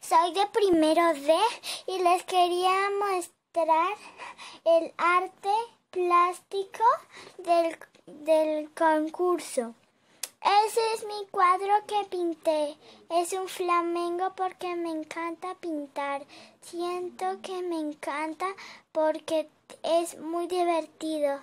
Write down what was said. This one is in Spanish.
soy de primero D y les quería mostrar el arte plástico del, del concurso. Ese es mi cuadro que pinté. Es un flamengo porque me encanta pintar. Siento que me encanta porque es muy divertido.